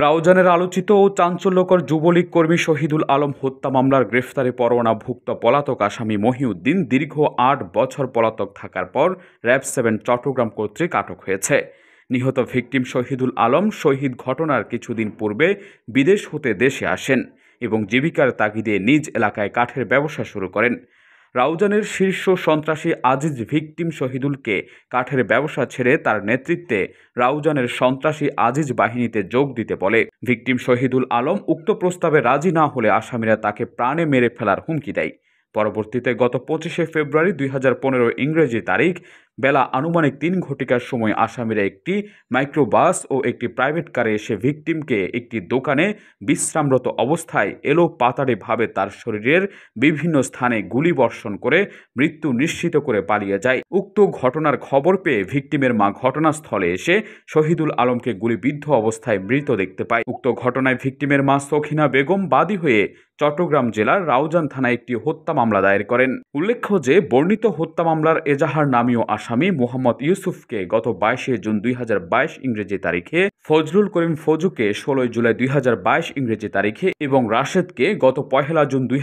রাউজানের আলোচিত ও চাঞ্চল্যকর যুবলীগ কর্মী শহীদুল আলম হত্যা মামলার গ্রেফতারি পরোয়ানাভুক্ত পলাতক আসামি মহিউদ্দিন দীর্ঘ আট বছর পলাতক থাকার পর র্যাব সেভেন চট্টগ্রাম কর্তৃক আটক হয়েছে নিহত ভিকটিম শহীদুল আলম শহীদ ঘটনার কিছুদিন পূর্বে বিদেশ হতে দেশে আসেন এবং জীবিকার তাগিদে নিজ এলাকায় কাঠের ব্যবসা শুরু করেন রাউজানের শীর্ষ সন্ত্রাসী আজিজ ভিকটিম শহীদুলকে কাঠের ব্যবসা ছেড়ে তার নেতৃত্বে রাউজানের সন্ত্রাসী আজিজ বাহিনীতে যোগ দিতে বলে ভিকটিম শহীদুল আলম উক্ত প্রস্তাবে রাজি না হলে আসামিরা তাকে প্রাণে মেরে ফেলার হুমকি দেয় পরবর্তীতে গত পঁচিশে ফেব্রুয়ারি দুই ইংরেজি তারিখ বেলা আনুমানিক তিন ঘটিকার সময় আসামিরা একটি মাইক্রোবাস ও একটি প্রাইভেট কারে এসে ভিকটিমকে একটি দোকানে বিশ্রামরত অবস্থায় এলো পাতাড়িভাবে তার শরীরের বিভিন্ন স্থানে গুলি বর্ষণ করে মৃত্যু নিশ্চিত করে পালিয়ে যায় উক্ত ঘটনার খবর পেয়ে ভিকটিমের মা ঘটনাস্থলে এসে শহীদুল আলমকে গুলিবিদ্ধ অবস্থায় মৃত দেখতে পায় উক্ত ঘটনায় ভিকটিমের মা সখিনা বেগম বাদী হয়ে চট্টগ্রাম জেলার রাউজান থানায় একটি হত্যা মামলা দায়ের করেন উল্লেখ্য যে বর্ণিত হত্যা মামলার এজাহার নামীয় আসামি মোহাম্মদ ইউসুফকে গত বাইশে জুন দুই ইংরেজি তারিখে ফজলুল করিম ফজুকে ষোলোই জুলাই দুই ইংরেজি তারিখে এবং রাশেদকে গত পহেলা জুন দুই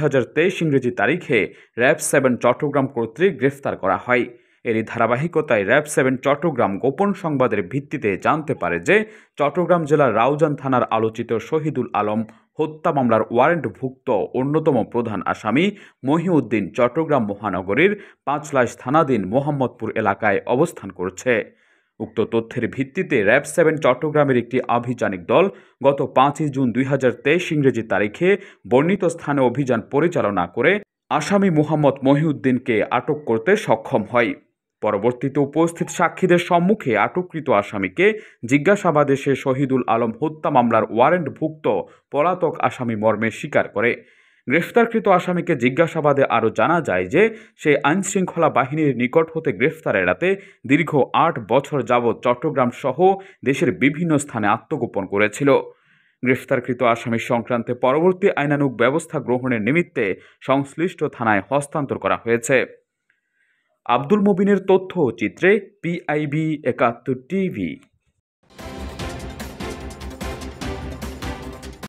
ইংরেজি তারিখে র্যাব সেভেন চট্টগ্রাম কর্তৃক গ্রেফতার করা হয় এরই ধারাবাহিকতায় র্যাব সেভেন চট্টগ্রাম গোপন সংবাদের ভিত্তিতে জানতে পারে যে চট্টগ্রাম জেলার রাউজান থানার আলোচিত শহীদুল আলম হত্যা মামলার ওয়ারেন্টভুক্ত অন্যতম প্রধান আসামি মহিউদ্দিন চট্টগ্রাম মহানগরীর পাঁচলাইশ থানাধীন মোহাম্মদপুর এলাকায় অবস্থান করছে উক্ত তথ্যের ভিত্তিতে র্যাব সেভেন চট্টগ্রামের একটি আভিযানিক দল গত পাঁচই জুন দুই হাজার তেইশ ইংরেজি তারিখে বর্ণিত স্থানে অভিযান পরিচালনা করে আসামি মোহাম্মদ মহিউদ্দিনকে আটক করতে সক্ষম হয় পরবর্তীতে উপস্থিত সাক্ষীদের সম্মুখে আটককৃত আসামিকে জিজ্ঞাসাবাদে সে শহীদুল আলম হত্যা মামলার ওয়ারেন্টভুক্ত পলাতক আসামি মর্মে স্বীকার করে গ্রেফতারকৃত আসামিকে জিজ্ঞাসাবাদে আরও জানা যায় যে সে আইনশৃঙ্খলা বাহিনীর নিকট হতে গ্রেফতার এড়াতে দীর্ঘ আট বছর যাবৎ চট্টগ্রাম সহ দেশের বিভিন্ন স্থানে আত্মগোপন করেছিল গ্রেফতারকৃত আসামি সংক্রান্তে পরবর্তী আইনানুগ ব্যবস্থা গ্রহণের নিমিত্তে সংশ্লিষ্ট থানায় হস্তান্তর করা হয়েছে আব্দুল মবিনের তথ্য চিত্রে পিআইবি একাত্তর টিভি